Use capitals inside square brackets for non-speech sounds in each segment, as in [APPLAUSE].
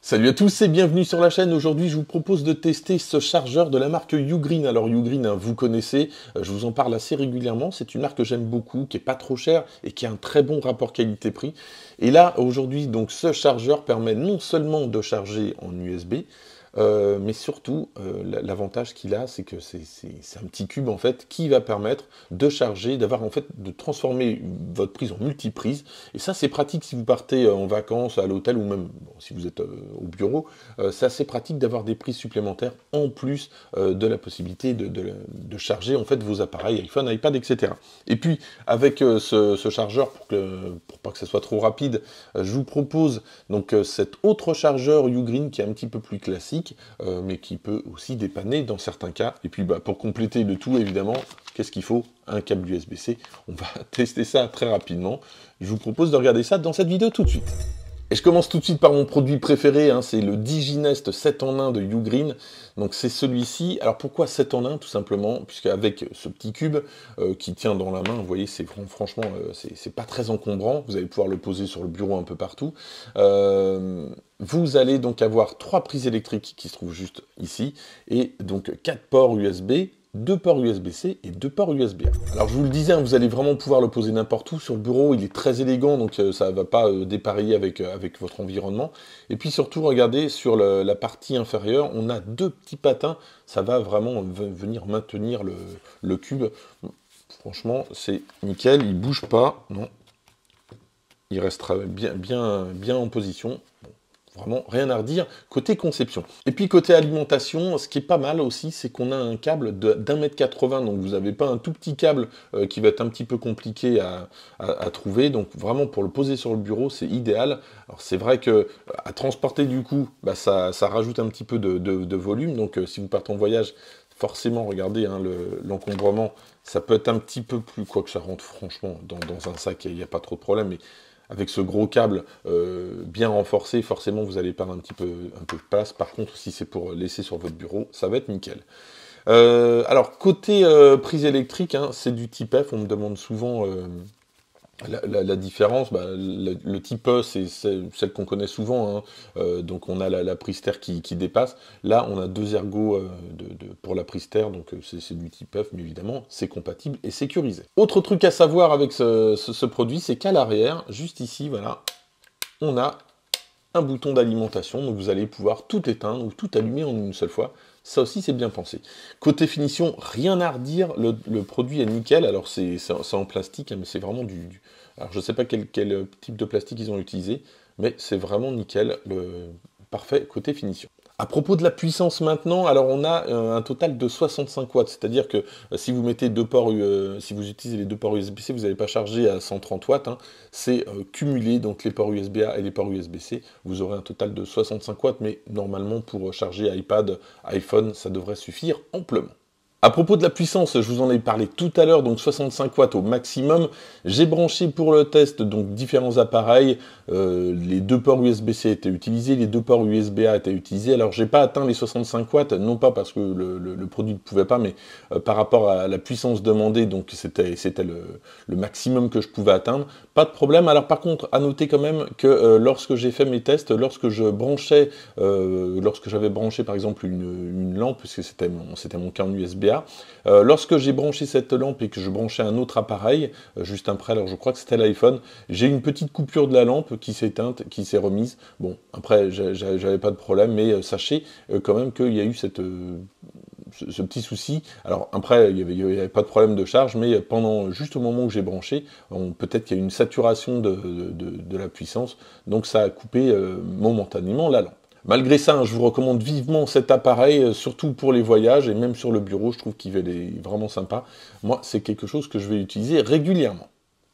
Salut à tous et bienvenue sur la chaîne. Aujourd'hui, je vous propose de tester ce chargeur de la marque Ugreen. Alors Ugreen, hein, vous connaissez, euh, je vous en parle assez régulièrement. C'est une marque que j'aime beaucoup, qui est pas trop chère et qui a un très bon rapport qualité-prix. Et là, aujourd'hui, donc ce chargeur permet non seulement de charger en USB, euh, mais surtout, euh, l'avantage qu'il a, c'est que c'est un petit cube en fait qui va permettre de charger, d'avoir en fait de transformer votre prise en multiprise. Et ça, c'est pratique si vous partez euh, en vacances, à l'hôtel ou même si vous êtes au bureau. c'est assez pratique d'avoir des prises supplémentaires en plus de la possibilité de, charger en fait vos appareils iPhone, iPad, etc. Et puis avec ce, chargeur, pour, que, pour pas que ça soit trop rapide, je vous propose donc cet autre chargeur Ugreen qui est un petit peu plus classique euh, mais qui peut aussi dépanner dans certains cas. Et puis bah, pour compléter le tout, évidemment, qu'est-ce qu'il faut Un câble USB-C. On va [LAUGHS] tester ça très rapidement. Je vous propose de regarder ça dans cette vidéo tout de suite. Et je commence tout de suite par mon produit préféré, hein, c'est le Diginest 7 en 1 de YouGreen. Donc c'est celui-ci. Alors pourquoi 7 en 1 Tout simplement, Puisque avec ce petit cube euh, qui tient dans la main, vous voyez, c'est franchement, euh, c'est pas très encombrant. Vous allez pouvoir le poser sur le bureau un peu partout. Euh, vous allez donc avoir trois prises électriques qui se trouvent juste ici, et donc quatre ports USB deux ports USB-C et deux ports USB-A. Alors je vous le disais, hein, vous allez vraiment pouvoir le poser n'importe où sur le bureau, il est très élégant donc euh, ça ne va pas euh, dépareiller avec, euh, avec votre environnement. Et puis surtout, regardez, sur la partie inférieure, on a deux petits patins, ça va vraiment venir maintenir le, cube. Franchement, c'est nickel, il bouge pas, non, il restera bien, bien, bien en position. Vraiment, rien à redire côté conception. Et puis côté alimentation, ce qui est pas mal aussi, c'est qu'on a un câble d'un mètre 80, donc vous n'avez pas un tout petit câble euh, qui va être un petit peu compliqué à, trouver. Donc vraiment pour le poser sur le bureau, c'est idéal. Alors c'est vrai que à transporter du coup, bah, ça, ça, rajoute un petit peu de, volume. Donc euh, si vous partez en voyage, forcément, regardez, hein, l'encombrement, ça peut être un petit peu plus, quoi que ça rentre franchement dans, un sac, il n'y a, a, pas trop de problème, mais avec ce gros câble euh, bien renforcé, forcément vous allez perdre un petit peu, un peu de place. Par contre, si c'est pour laisser sur votre bureau, ça va être nickel. Euh, alors, côté euh, prise électrique, hein, c'est du type F, on me demande souvent la, différence, bah, le, type E, c'est celle qu'on connaît souvent. Hein. Euh, donc on a la, prise terre qui, dépasse. Là, on a deux ergots euh, pour la terre, donc euh, c'est du type F, e, mais évidemment, c'est compatible et sécurisé. Autre truc à savoir avec ce, ce produit, c'est qu'à l'arrière, juste ici, voilà, on a un bouton d'alimentation. Donc vous allez pouvoir tout éteindre ou tout allumer en une seule fois. Ça aussi, c'est bien pensé. Côté finition, rien à redire. Le, produit est nickel. Alors, c'est en plastique, hein, mais c'est vraiment du, Alors, je ne sais pas quel, quel type de plastique ils ont utilisé, mais c'est vraiment nickel. Le... Parfait côté finition. À propos de la puissance maintenant, alors on a euh, un total de 65 watts, c'est-à-dire que euh, si vous mettez deux ports, euh, si vous utilisez les deux ports USB-C, vous n'allez pas charger à 130 watts. Hein. c'est cumulé donc les ports USB-A et les ports USB-C. Vous aurez un total de 65 watts, mais normalement pour charger iPad, iPhone, ça devrait suffire amplement. À propos de la puissance, je vous en ai parlé tout à l'heure, donc 65 watts au maximum. J'ai branché pour le test donc différents appareils. Euh, les deux ports USB-C étaient utilisés, les deux ports USB-A étaient utilisés. Alors j'ai pas atteint les 65 watts, non pas parce que le, produit ne pouvait pas, mais euh, par rapport à la puissance demandée, donc c'était le, le, maximum que je pouvais atteindre. Pas de problème. Alors par contre, à noter quand même que euh, lorsque j'ai fait mes tests, lorsque je branchais, lorsque j'avais branché par exemple une, lampe, puisque c'était mon, mon USB euh, lorsque j'ai branché cette lampe et que je branchais un autre appareil, euh, juste après, alors je crois que c'était l'iPhone, j'ai une petite coupure de la lampe qui s'est éteinte, qui s'est remise. Bon, après, j'avais pas de problème, mais euh, sachez quand même qu'il y a eu cette ce, petit souci. Alors après, il n'y avait, pas de problème de charge, mais pendant juste au moment où j'ai branché, peut-être qu'il y a eu une saturation de, la puissance, donc ça a coupé momentanément la lampe. Malgré ça, hein, je vous recommande vivement cet appareil, euh, surtout pour les voyages et même sur le bureau, je trouve qu'il est vraiment sympa. Moi, c'est quelque chose que je vais utiliser régulièrement.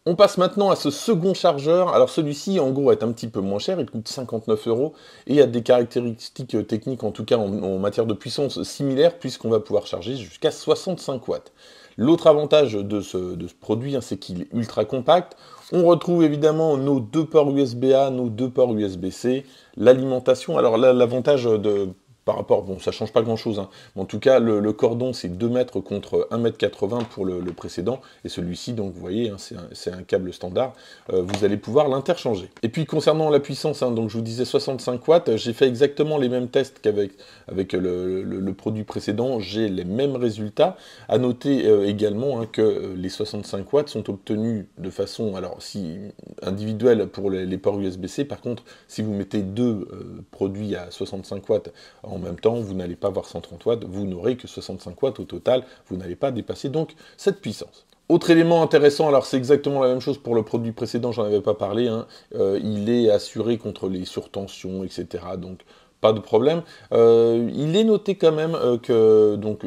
On passe maintenant à ce second chargeur. Alors celui-ci, en gros, est un petit peu moins cher, il coûte 59 euros et a des caractéristiques euh, techniques, en tout cas en, matière de puissance, similaires, puisqu'on va pouvoir charger jusqu'à 65 watts. L'autre avantage de ce, produit, hein, c'est qu'il est ultra compact. On retrouve évidemment nos deux ports USB-A, nos deux ports USB-C, l'alimentation. Alors là, l'avantage de par rapport, bon, ça change pas grand-chose, hein, mais en tout cas, le, cordon, c'est 2 mètres contre 1 mètre 80 pour le, précédent, et celui-ci, donc, vous voyez, hein, c'est un, câble standard, euh, vous allez pouvoir l'interchanger. Et puis, concernant la puissance, hein, donc, je vous disais 65 watts, j'ai fait exactement les mêmes tests qu'avec avec le, produit précédent, j'ai les mêmes résultats. À noter euh, également que euh, les 65 watts sont obtenus de façon, alors, si individuelle pour les, ports USB-C, par contre, si vous mettez deux produits à 65 watts en en même temps, vous n'allez pas voir 130 watts, vous n'aurez que 65 watts au total, vous n'allez pas dépasser donc cette puissance. Autre élément intéressant, alors c'est exactement la même chose pour le produit précédent, j'en avais pas parlé, hein. euh, il est assuré contre les surtensions, etc. Donc pas de problème. Euh, il est noté quand même euh, que, donc,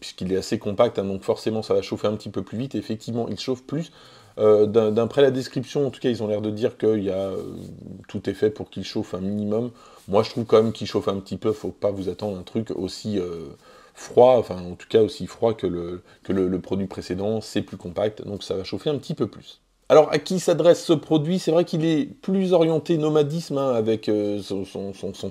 puisqu'il est assez compact, hein, donc forcément ça va chauffer un petit peu plus vite, effectivement il chauffe plus. D'après la description, en tout cas ils ont l'air de dire que y a, tout est fait pour qu'il chauffe un minimum. Moi, je trouve quand même qu'il chauffe un petit peu. Faut pas vous attendre un truc aussi euh, froid, enfin en tout cas aussi froid que le, le, produit précédent. C'est plus compact, donc ça va chauffer un petit peu plus. Alors à qui s'adresse ce produit C'est vrai qu'il est plus orienté nomadisme hein, avec euh, son,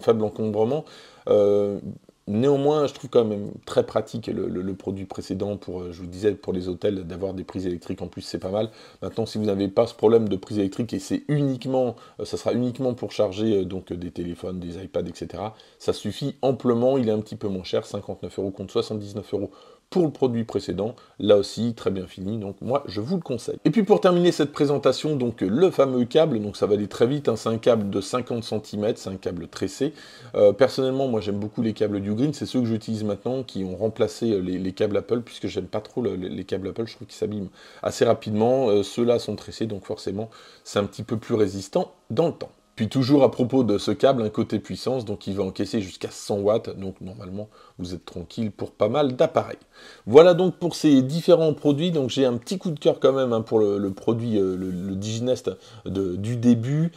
faible encombrement. Euh, Néanmoins, je trouve quand même très pratique le, produit précédent pour, euh, je vous disais, pour les hôtels, d'avoir des prises électriques en plus, c'est pas mal. Maintenant, si vous n'avez pas ce problème de prise électrique et c'est uniquement, euh, ça sera uniquement pour charger euh, donc des téléphones, des iPads, etc., ça suffit amplement. Il est un petit peu moins cher, 59 euros contre 79 euros pour le produit précédent. Là aussi, très bien fini, donc moi, je vous le conseille. Et puis pour terminer cette présentation, donc le fameux câble, donc ça va aller très vite, hein, c'est un câble de 50 cm, c'est un câble tressé. Euh, personnellement, moi, j'aime beaucoup les câbles du Green, c'est ceux que j'utilise maintenant qui ont remplacé euh, les, câbles Apple, puisque j'aime pas trop les, câbles Apple, je trouve qu'ils s'abîment assez rapidement. Euh, ceux-là sont tressés, donc forcément, c'est un petit peu plus résistant dans le temps. Puis toujours à propos de ce câble, un côté puissance, donc il va encaisser jusqu'à 100 watts, donc normalement vous êtes tranquille pour pas mal d'appareils. Voilà donc pour ces différents produits, donc j'ai un petit coup de cœur quand même hein, pour le, produit, euh, le, Diginest du début,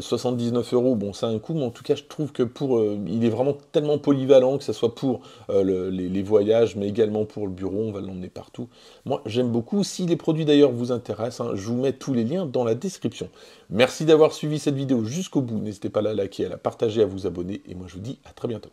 79 euh, euros, bon ça a un coût, mais en tout cas je trouve que pour, euh, il est vraiment tellement polyvalent, que ce soit pour les, voyages, mais également pour le bureau, on va l'emmener partout. Moi j'aime beaucoup, si les produits d'ailleurs vous intéressent, hein, je vous mets tous les liens dans la description. Merci d'avoir suivi cette vidéo jusqu'au bout. N'hésitez pas à la liker, à la partager, à vous abonner. Et moi, je vous dis à très bientôt.